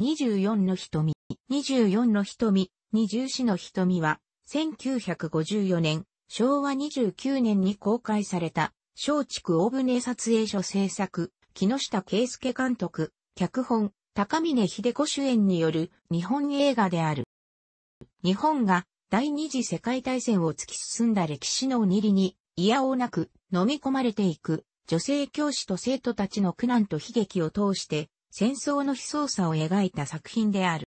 24の瞳、24の瞳、二重四の瞳は、1954年、昭和29年に公開された、松竹大船撮影所制作、木下圭介監督、脚本、高峰秀子主演による日本映画である。日本が第二次世界大戦を突き進んだ歴史のにりに、いやおうなく飲み込まれていく女性教師と生徒たちの苦難と悲劇を通して、戦争の悲壮さを描いた作品である。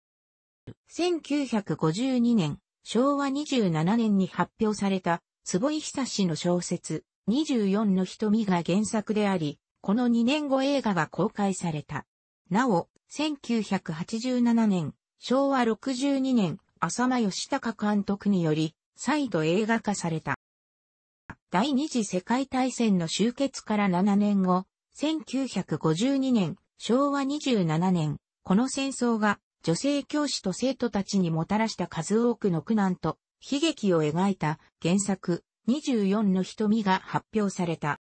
1952年、昭和27年に発表された、坪井久志の小説、24の瞳が原作であり、この2年後映画が公開された。なお、1987年、昭和62年、浅間義隆監督により、再度映画化された。第二次世界大戦の終結から7年後、1952年、昭和27年、この戦争が女性教師と生徒たちにもたらした数多くの苦難と悲劇を描いた原作24の瞳が発表された。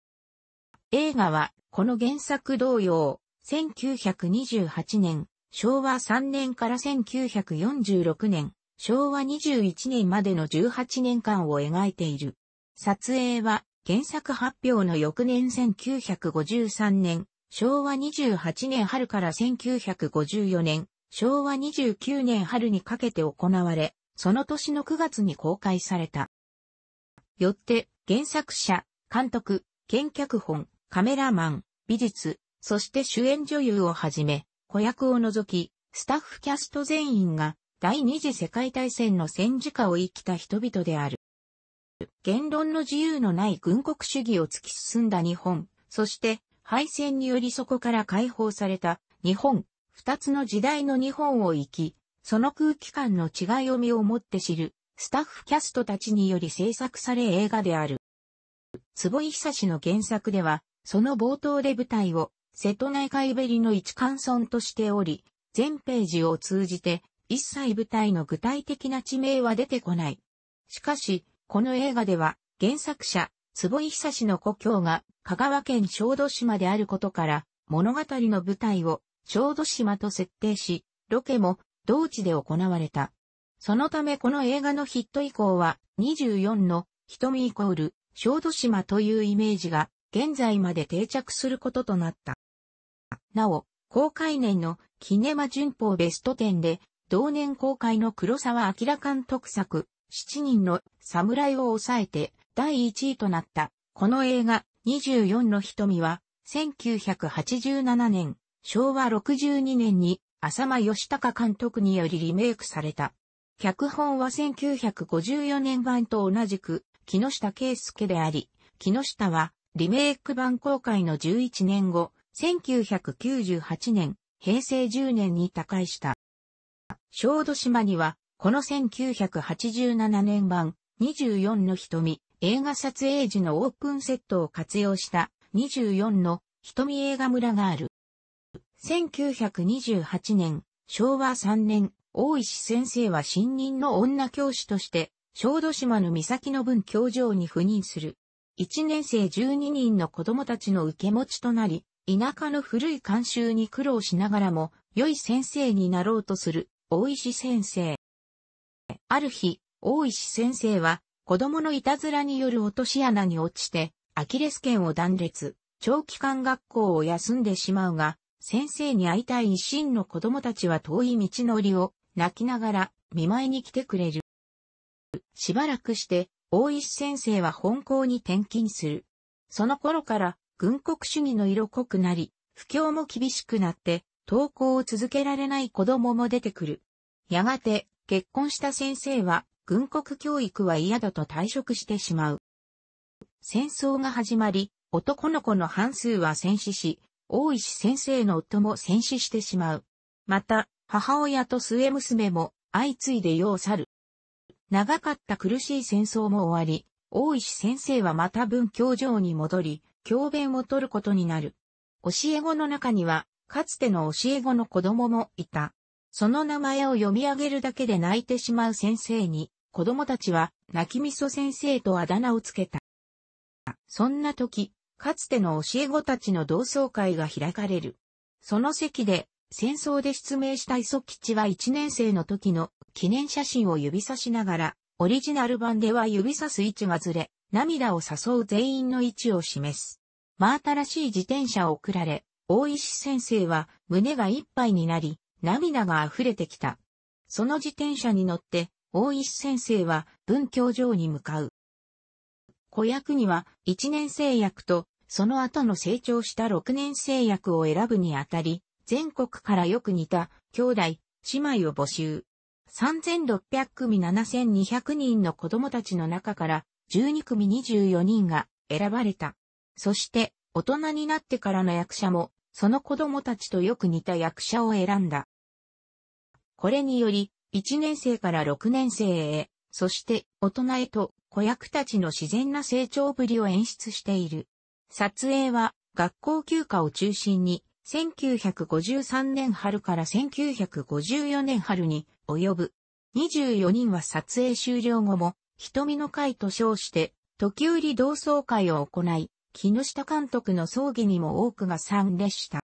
映画はこの原作同様、1928年、昭和3年から1946年、昭和21年までの18年間を描いている。撮影は原作発表の翌年1953年、昭和28年春から1954年、昭和29年春にかけて行われ、その年の9月に公開された。よって、原作者、監督、見脚本、カメラマン、美術、そして主演女優をはじめ、子役を除き、スタッフキャスト全員が第二次世界大戦の戦時下を生きた人々である。言論の自由のない軍国主義を突き進んだ日本、そして敗戦によりそこから解放された日本、二つの時代の日本を生き、その空気感の違いを身をもって知る、スタッフキャストたちにより制作され映画である。坪井久志の原作では、その冒頭で舞台を、瀬戸内海べりの一貫村としており、全ページを通じて、一切舞台の具体的な地名は出てこない。しかし、この映画では、原作者、坪井久志の故郷が香川県小豆島であることから、物語の舞台を小豆島と設定し、ロケも同地で行われた。そのためこの映画のヒット以降は24の瞳イコール小豆島というイメージが現在まで定着することとなった。なお、公開年のキネマ旬報ベスト10で同年公開の黒沢明監督作7人の侍を抑えて第1位となった。この映画、24の瞳は、1987年、昭和62年に、浅間義隆監督によりリメイクされた。脚本は1954年版と同じく、木下圭介であり、木下は、リメイク版公開の11年後、1998年、平成10年に他界した。小豆島には、この1987年版、24の瞳、映画撮影時のオープンセットを活用した24の瞳映画村がある。1928年、昭和3年、大石先生は新任の女教師として、小豆島の岬の分教場に赴任する。1年生12人の子供たちの受け持ちとなり、田舎の古い慣習に苦労しながらも、良い先生になろうとする、大石先生。ある日、大石先生は、子供のいたずらによる落とし穴に落ちて、アキレス腱を断裂、長期間学校を休んでしまうが、先生に会いたい一心の子供たちは遠い道のりを泣きながら見舞いに来てくれる。しばらくして、大石先生は本校に転勤する。その頃から軍国主義の色濃くなり、不況も厳しくなって、登校を続けられない子供も出てくる。やがて、結婚した先生は、軍国教育は嫌だと退職してしまう。戦争が始まり、男の子の半数は戦死し、大石先生の夫も戦死してしまう。また、母親と末娘も相次いで世を去る。長かった苦しい戦争も終わり、大石先生はまた文教場に戻り、教鞭を取ることになる。教え子の中には、かつての教え子の子供もいた。その名前を読み上げるだけで泣いてしまう先生に、子供たちは、泣きみそ先生とあだ名をつけた。そんな時、かつての教え子たちの同窓会が開かれる。その席で、戦争で失明した磯吉は一年生の時の記念写真を指さしながら、オリジナル版では指さす位置がずれ、涙を誘う全員の位置を示す。真新しい自転車を送られ、大石先生は胸がいっぱいになり、涙が溢れてきた。その自転車に乗って、大石先生は文教場に向かう。子役には一年生役とその後の成長した六年生役を選ぶにあたり、全国からよく似た兄弟、姉妹を募集。3600組7200人の子供たちの中から12組24人が選ばれた。そして大人になってからの役者もその子供たちとよく似た役者を選んだ。これにより1年生から6年生へ、そして大人へと子役たちの自然な成長ぶりを演出している。撮影は学校休暇を中心に1953年春から1954年春に及ぶ。24人は撮影終了後も瞳の会と称して時折同窓会を行い、木下監督の葬儀にも多くが参列した。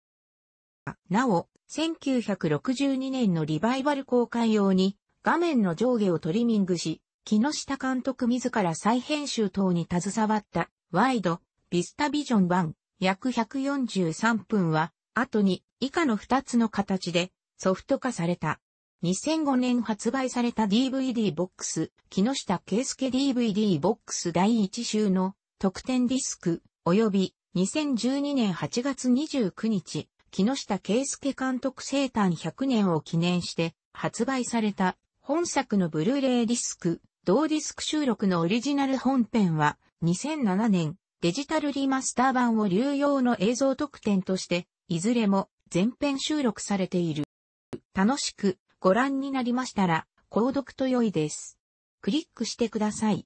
なお、1962年のリバイバル公開用に画面の上下をトリミングし、木下監督自ら再編集等に携わったワイド、ビスタビジョン1、約143分は、後に以下の2つの形でソフト化された。2005年発売された DVD ボックス、木下圭介 DVD ボックス第1週の特典ディスク、及び2012年8月29日、木下圭介監督生誕100年を記念して発売された本作のブルーレイディスク、同ディスク収録のオリジナル本編は2007年デジタルリマスター版を流用の映像特典としていずれも全編収録されている。楽しくご覧になりましたら購読と良いです。クリックしてください。